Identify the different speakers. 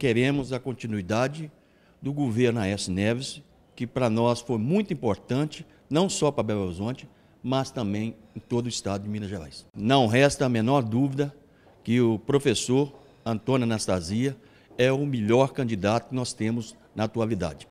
Speaker 1: queremos a continuidade do governo Aécio Neves, que para nós foi muito importante, não só para Belo Horizonte, mas também em todo o estado de Minas Gerais. Não resta a menor dúvida que o professor Antônio Anastasia é o melhor candidato que nós temos na atualidade.